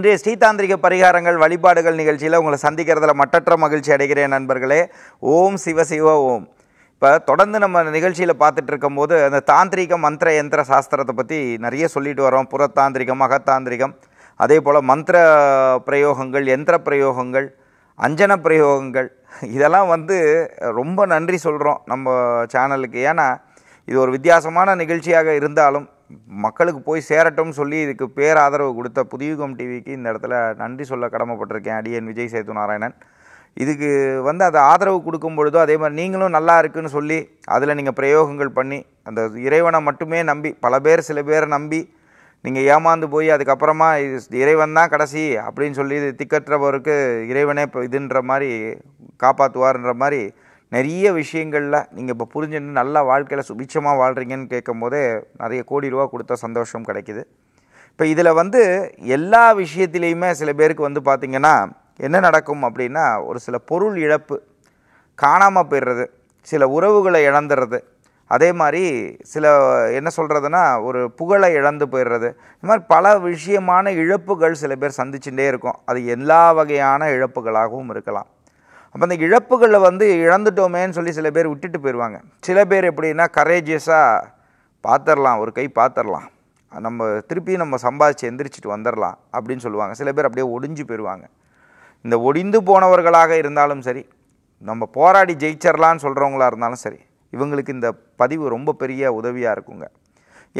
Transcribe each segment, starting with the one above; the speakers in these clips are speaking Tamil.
இன்றைய ஸ்ரீதாந்திரிக பரிகாரங்கள் வழிபாடுகள் நிகழ்ச்சியில் உங்களை சந்திக்கிறதுல மட்டற்ற மகிழ்ச்சி அடைகிறேன் நண்பர்களே ஓம் சிவசிவ ஓம் இப்போ தொடர்ந்து நம்ம நிகழ்ச்சியில் பார்த்துட்டு இருக்கும்போது அந்த தாந்திரிக மந்திர யந்திர சாஸ்திரத்தை பற்றி நிறைய சொல்லிட்டு வரோம் புறத்தாந்திரிகம் அகத்தாந்திரிகம் அதே போல் மந்திர பிரயோகங்கள் யந்திர பிரயோகங்கள் அஞ்சன பிரயோகங்கள் இதெல்லாம் வந்து ரொம்ப நன்றி சொல்கிறோம் நம்ம சேனலுக்கு ஏன்னா இது ஒரு வித்தியாசமான நிகழ்ச்சியாக இருந்தாலும் மக்களுக்கு போய் சேரட்டும் சொல்லி இதுக்கு பேர் ஆதரவு கொடுத்த புதியுகம் டிவிக்கு இந்த இடத்துல நன்றி சொல்ல கடமைப்பட்டிருக்கேன் அடியன் விஜய் சேது நாராயணன் இதுக்கு வந்து அதை ஆதரவு கொடுக்கும் பொழுதோ அதே மாதிரி நீங்களும் நல்லா இருக்குன்னு சொல்லி அதில் நீங்கள் பிரயோகங்கள் பண்ணி அந்த இறைவனை மட்டுமே நம்பி பல பேர் சில பேரை நம்பி நீங்கள் ஏமாந்து போய் அதுக்கப்புறமா இறைவன் தான் கடைசி அப்படின்னு சொல்லி திக்கற்றவருக்கு இறைவனே இதுன்ற மாதிரி காப்பாற்றுவார்ன்ற மாதிரி நிறைய விஷயங்களில் நீங்கள் இப்போ புரிஞ்சுட்டு நல்லா வாழ்க்கையில் சுபிச்சமாக வாழ்கிறீங்கன்னு கேட்கும்போதே நிறைய கோடி ரூபா கொடுத்த சந்தோஷம் கிடைக்கிது இப்போ இதில் வந்து எல்லா விஷயத்திலையுமே சில பேருக்கு வந்து பார்த்திங்கன்னா என்ன நடக்கும் அப்படின்னா ஒரு சில பொருள் இழப்பு காணாமல் போயிடுறது சில உறவுகளை இழந்துடுறது அதே மாதிரி சில என்ன சொல்கிறதுனா ஒரு புகழை இழந்து போயிடுறது இந்த மாதிரி பல விஷயமான இழப்புகள் சில பேர் சந்திச்சுட்டே இருக்கும் அது எல்லா வகையான இழப்புகளாகவும் இருக்கலாம் அப்போ அந்த இழப்புகளை வந்து இழந்துட்டோமேன்னு சொல்லி சில பேர் விட்டுட்டு போயிடுவாங்க சில பேர் எப்படின்னா கரேஜியஸாக பார்த்துடலாம் ஒரு கை பார்த்துடலாம் நம்ம திருப்பி நம்ம சம்பாதிச்சு எந்திரிச்சிட்டு வந்துடலாம் அப்படின்னு சொல்லுவாங்க சில பேர் அப்படியே ஒடிஞ்சு போயிடுவாங்க இந்த ஒடிந்து போனவர்களாக இருந்தாலும் சரி நம்ம போராடி ஜெயிச்சிடலான்னு சொல்கிறவங்களா இருந்தாலும் சரி இவங்களுக்கு இந்த பதிவு ரொம்ப பெரிய உதவியாக இருக்குங்க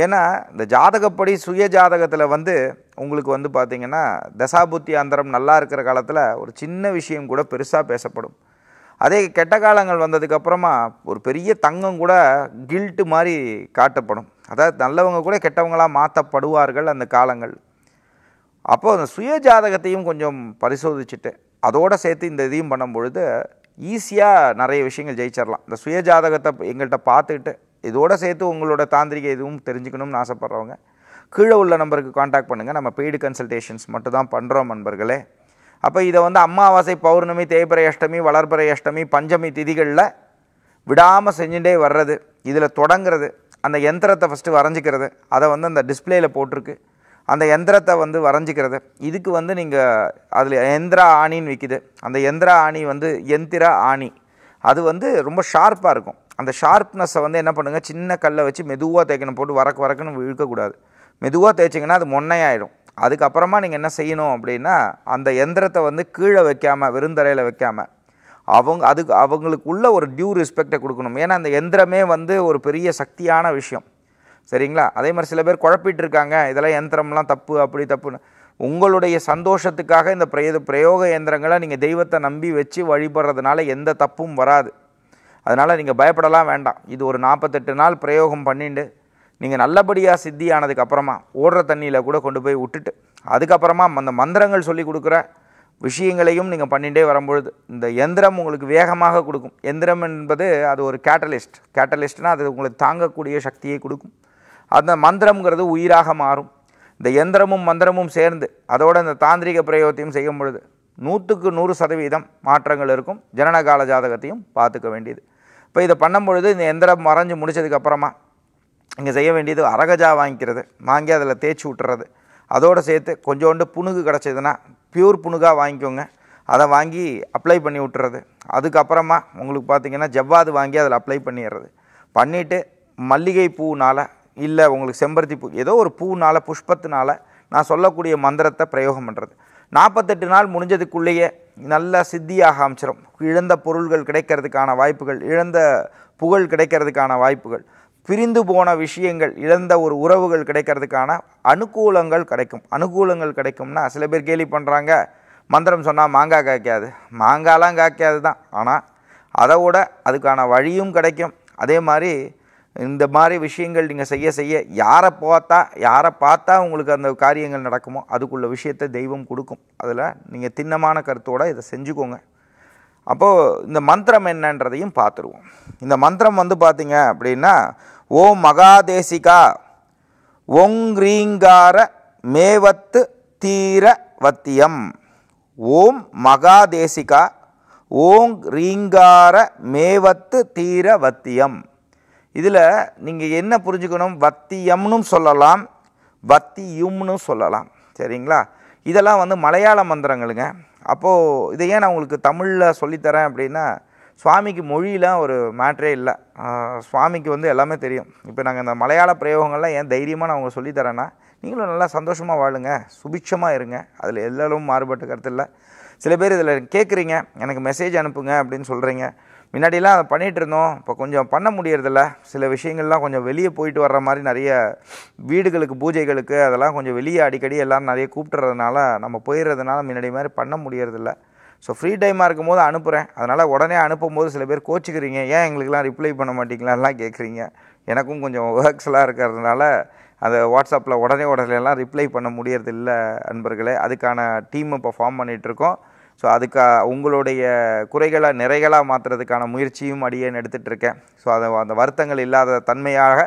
ஏன்னா இந்த ஜாதகப்படி சுய ஜாதகத்தில் வந்து உங்களுக்கு வந்து பார்த்திங்கன்னா தசாபுத்தி அந்தரம் நல்லா இருக்கிற காலத்தில் ஒரு சின்ன விஷயம் கூட பெருசாக பேசப்படும் அதே கெட்ட காலங்கள் வந்ததுக்கப்புறமா ஒரு பெரிய தங்கம் கூட கில்ட்டு மாதிரி காட்டப்படும் அதாவது நல்லவங்க கூட கெட்டவங்களாக மாற்றப்படுவார்கள் அந்த காலங்கள் அப்போது அந்த சுய ஜாதகத்தையும் கொஞ்சம் பரிசோதிச்சுட்டு அதோடு சேர்த்து இந்த இதையும் பண்ணும் பொழுது ஈஸியாக நிறைய விஷயங்கள் ஜெயிச்சிடலாம் இந்த சுய ஜாதகத்தை எங்கள்கிட்ட பார்த்துக்கிட்டு இதோட சேர்த்து உங்களோட தாந்திரிக இதுவும் தெரிஞ்சுக்கணும்னு ஆசைப்பட்றவங்க கீழே உள்ள நம்பருக்கு காண்டாக்ட் பண்ணுங்கள் நம்ம பெய்டு கன்சல்டேஷன்ஸ் மட்டும் தான் பண்ணுறோம் நண்பர்களே அப்போ இதை வந்து அம்மாவாசை பௌர்ணமி தேய்பிரை அஷ்டமி வளர்பிறை அஷ்டமி பஞ்சமி திதிகளில் விடாமல் செஞ்சுட்டே வர்றது இதில் தொடங்கிறது அந்த எந்திரத்தை ஃபஸ்ட்டு வரைஞ்சிக்கிறது அதை வந்து அந்த டிஸ்பிளேயில் போட்டிருக்கு அந்த எந்திரத்தை வந்து வரைஞ்சிக்கிறது இதுக்கு வந்து நீங்கள் அதில் எந்திரா ஆணின்னு விற்கிது அந்த எந்திரா ஆணி வந்து எந்திரா ஆணி அது வந்து ரொம்ப ஷார்ப்பாக இருக்கும் அந்த ஷார்ப்னஸை வந்து என்ன பண்ணுங்கள் சின்ன கல்லை வச்சு மெதுவாக தேய்க்கணும் போட்டு வரக்கு வரக்குன்னு இழுக்கக்கூடாது மெதுவாக தேய்ச்சிங்கன்னா அது மொன்னையாயிடும் அதுக்கப்புறமா நீங்கள் என்ன செய்யணும் அப்படின்னா அந்த எந்திரத்தை வந்து கீழே வைக்காமல் வெறுந்தரையில் வைக்காமல் அவங்க அதுக்கு அவங்களுக்கு உள்ள ஒரு டியூ ரெஸ்பெக்டை கொடுக்கணும் ஏன்னா அந்த எந்திரமே வந்து ஒரு பெரிய சக்தியான விஷயம் சரிங்களா அதே மாதிரி சில பேர் குழப்பிட்டு இருக்காங்க இதெல்லாம் எந்திரம்லாம் தப்பு அப்படி தப்புன்னு உங்களுடைய சந்தோஷத்துக்காக இந்த பிரய பிரயோக எந்திரங்களை நீங்கள் தெய்வத்தை நம்பி வச்சு வழிபடுறதுனால எந்த தப்பும் வராது அதனால் நீங்கள் பயப்படலாம் வேண்டாம் இது ஒரு நாற்பத்தெட்டு நாள் பிரயோகம் பண்ணிட்டு நீங்கள் நல்லபடியாக சித்தி ஆனதுக்கப்புறமா ஓடுற தண்ணியில் கூட கொண்டு போய் விட்டுட்டு அதுக்கப்புறமா அந்த மந்திரங்கள் சொல்லி கொடுக்குற விஷயங்களையும் நீங்கள் பண்ணிகிட்டே வரும்பொழுது இந்த எந்திரம் உங்களுக்கு வேகமாக கொடுக்கும் எந்திரம் என்பது அது ஒரு கேட்டலிஸ்ட் கேட்டலிஸ்ட்னால் அது உங்களுக்கு தாங்கக்கூடிய சக்தியை கொடுக்கும் அந்த மந்திரம்ங்கிறது உயிராக மாறும் இந்த எந்திரமும் மந்திரமும் சேர்ந்து அதோட இந்த தாந்திரிக பிரயோகத்தையும் செய்யும் பொழுது நூற்றுக்கு நூறு சதவீதம் மாற்றங்கள் இருக்கும் ஜனனகால ஜாதகத்தையும் பார்த்துக்க வேண்டியது இப்போ இதை பண்ணும்பொழுது இந்த எந்திரம் மறைஞ்சு முடித்ததுக்கப்புறமா இங்கே செய்ய வேண்டியது அரகஜா வாங்கிக்கிறது வாங்கி அதில் தேய்ச்சி விட்டுறது அதோடு சேர்த்து கொஞ்சோண்டு புணுகு கிடச்சிதுன்னா பியூர் புணுகாக வாங்கிக்கோங்க அதை வாங்கி அப்ளை பண்ணி விட்டுறது அதுக்கப்புறமா உங்களுக்கு பார்த்திங்கன்னா ஜவ்வாது வாங்கி அதில் அப்ளை பண்ணிடுறது பண்ணிவிட்டு மல்லிகை பூனால் இல்லை உங்களுக்கு செம்பருத்தி பூ ஏதோ ஒரு பூனால் புஷ்பத்தினால் நான் சொல்லக்கூடிய மந்திரத்தை பிரயோகம் பண்ணுறது நாற்பத்தெட்டு நாள் முடிஞ்சதுக்குள்ளேயே நல்ல சித்தியாக அமைச்சிடும் இழந்த பொருள்கள் கிடைக்கிறதுக்கான வாய்ப்புகள் இழந்த புகழ் கிடைக்கிறதுக்கான வாய்ப்புகள் பிரிந்து போன விஷயங்கள் இழந்த ஒரு உறவுகள் கிடைக்கிறதுக்கான அனுகூலங்கள் கிடைக்கும் அனுகூலங்கள் கிடைக்கும்னா சில பேர் கேலி பண்ணுறாங்க மந்திரம் சொன்னால் மாங்காய் காய்க்காது மாங்காலாம் காய்க்காது தான் ஆனால் அதை விட அதுக்கான வழியும் கிடைக்கும் அதே மாதிரி இந்த மாதிரி விஷயங்கள் நீங்கள் செய்ய செய்ய யாரை பார்த்தா யாரை பார்த்தா உங்களுக்கு அந்த காரியங்கள் நடக்குமோ அதுக்குள்ள விஷயத்தை தெய்வம் கொடுக்கும் அதில் நீங்கள் திண்ணமான கருத்தோடு இதை செஞ்சுக்கோங்க அப்போது இந்த மந்திரம் என்னன்றதையும் பார்த்துருவோம் இந்த மந்திரம் வந்து பார்த்தீங்க அப்படின்னா ஓம் மகாதேசிகா ஒங்க்ரீங்கார மேவத்து தீர வத்தியம் ஓம் மகாதேசிகா ஓங் ரீங்கார மேவத்து தீர வத்தியம் இதில் நீங்கள் என்ன புரிஞ்சுக்கணும் வத்தியம்னும் சொல்லலாம் வத்தியும்னு சொல்லலாம் சரிங்களா இதெல்லாம் வந்து மலையாள மந்திரங்களுங்க அப்போது இதை ஏன் நான் உங்களுக்கு தமிழில் சொல்லித்தரேன் அப்படின்னா சுவாமிக்கு மொழியெலாம் ஒரு மேட்ரே இல்லை சுவாமிக்கு வந்து எல்லாமே தெரியும் இப்போ நாங்கள் இந்த மலையாள பிரயோகங்கள்லாம் ஏன் தைரியமாக நான் உங்களுக்கு சொல்லித்தரேன்னா நீங்களும் நல்லா சந்தோஷமாக வாழுங்க சுபிட்சமாக இருங்க அதில் எல்லாரும் மாறுபட்டு கருத்து இல்லை சில பேர் இதில் கேட்குறீங்க எனக்கு மெசேஜ் அனுப்புங்க அப்படின்னு சொல்கிறீங்க முன்னாடிலாம் பண்ணிகிட்டு இருந்தோம் இப்போ கொஞ்சம் பண்ண முடியறதில்ல சில விஷயங்கள்லாம் கொஞ்சம் வெளியே போயிட்டு வர்ற மாதிரி நிறைய வீடுகளுக்கு பூஜைகளுக்கு அதெல்லாம் கொஞ்சம் வெளியே அடிக்கடி எல்லோரும் நிறைய கூப்பிட்டுறதுனால நம்ம போயிடுறதுனால முன்னாடி மாதிரி பண்ண முடியறதில்ல ஸோ ஃப்ரீ டைமாக இருக்கும் போது அனுப்புகிறேன் அதனால் உடனே அனுப்பும்போது சில பேர் கோச்சிக்கிறீங்க ஏன் எங்களுக்கெலாம் ரிப்ளை பண்ண மாட்டீங்களான்லாம் கேட்குறீங்க எனக்கும் கொஞ்சம் ஒர்க்ஸ்லாம் இருக்கிறதுனால அந்த வாட்ஸ்அப்பில் உடனே உடனேலாம் ரிப்ளை பண்ண முடியறதில்ல அன்பர்களே அதுக்கான டீம் இப்போ ஃபார்ம் பண்ணிகிட்ருக்கோம் ஸோ அதுக்காக உங்களுடைய குறைகளை நிறைகளாக மாற்றுறதுக்கான முயற்சியும் அடியேன் எடுத்துகிட்ருக்கேன் ஸோ அதை அந்த வருத்தங்கள் இல்லாத தன்மையாக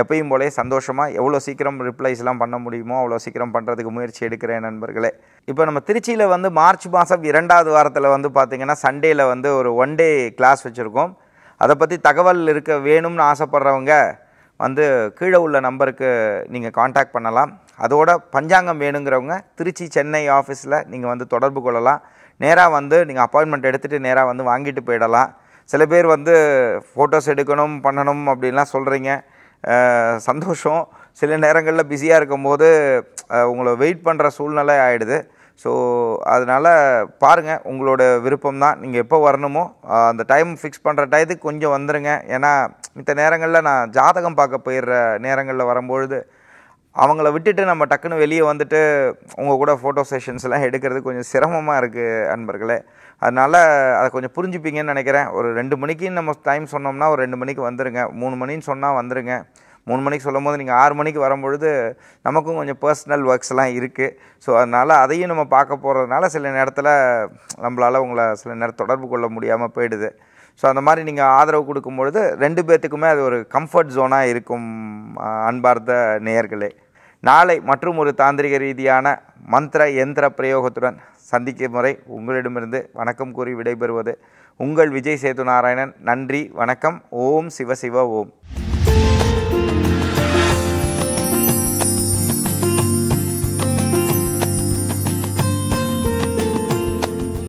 எப்பயும் போலே சந்தோஷமாக எவ்வளோ சீக்கிரம் ரிப்ளைஸ்லாம் பண்ண முடியுமோ அவ்வளோ சீக்கிரம் பண்ணுறதுக்கு முயற்சி எடுக்கிறேன் நண்பர்களே இப்போ நம்ம திருச்சியில் வந்து மார்ச் மாதம் இரண்டாவது வாரத்தில் வந்து பார்த்திங்கன்னா சண்டேயில் வந்து ஒரு ஒன் டே கிளாஸ் வச்சுருக்கோம் அதை பற்றி தகவல் இருக்க வேணும்னு ஆசைப்பட்றவங்க வந்து கீழே உள்ள நம்பருக்கு நீங்கள் காண்டாக்ட் பண்ணலாம் அதோட பஞ்சாங்கம் வேணுங்கிறவங்க திருச்சி சென்னை ஆஃபீஸில் நீங்கள் வந்து தொடர்பு கொள்ளலாம் நேராக வந்து நீங்கள் அப்பாயின்மெண்ட் எடுத்துகிட்டு நேராக வந்து வாங்கிட்டு போயிடலாம் சில பேர் வந்து ஃபோட்டோஸ் எடுக்கணும் பண்ணணும் அப்படின்லாம் சொல்கிறீங்க சந்தோஷம் சில நேரங்களில் பிஸியாக இருக்கும்போது உங்களை வெயிட் பண்ணுற சூழ்நிலை ஆகிடுது ஸோ அதனால் பாருங்கள் உங்களோட விருப்பம் தான் நீங்கள் எப்போ வரணுமோ அந்த டைம் ஃபிக்ஸ் பண்ணுற டயத்துக்கு கொஞ்சம் வந்துடுங்க ஏன்னா மித்த நேரங்களில் நான் ஜாதகம் பார்க்க போயிடுற நேரங்களில் வரும்பொழுது அவங்கள விட்டுட்டு நம்ம டக்குன்னு வெளியே வந்துட்டு உங்கள் கூட ஃபோட்டோ செஷன்ஸ்லாம் எடுக்கிறது கொஞ்சம் சிரமமாக இருக்குது அன்பர்களே அதனால் அதை கொஞ்சம் புரிஞ்சுப்பீங்கன்னு நினைக்கிறேன் ஒரு ரெண்டு மணிக்கு நம்ம டைம் சொன்னோம்னா ஒரு ரெண்டு மணிக்கு வந்துடுங்க மூணு மணின்னு சொன்னால் வந்துடுங்க மூணு மணிக்கு சொல்லும் போது நீங்கள் ஆறு மணிக்கு வரும்பொழுது நமக்கும் கொஞ்சம் பர்சனல் ஒர்க்ஸ்லாம் இருக்குது ஸோ அதனால் அதையும் நம்ம பார்க்க போகிறதுனால சில நேரத்தில் நம்மளால் உங்களை சில நேரம் தொடர்பு கொள்ள முடியாமல் போயிடுது ஸோ அந்த மாதிரி நீங்கள் ஆதரவு கொடுக்கும்பொழுது ரெண்டு பேர்த்துக்குமே அது ஒரு கம்ஃபர்ட் ஜோனாக இருக்கும் அன்பார்ந்த நேயர்களே நாளை மற்றும் ஒரு தாந்திரிக ரீதியான மந்திர எந்திர பிரயோகத்துடன் சந்திக்கும் முறை உங்களிடமிருந்து வணக்கம் கூறி விடைபெறுவது உங்கள் விஜய் சேது நாராயணன் நன்றி வணக்கம் ஓம் சிவ சிவ ஓம்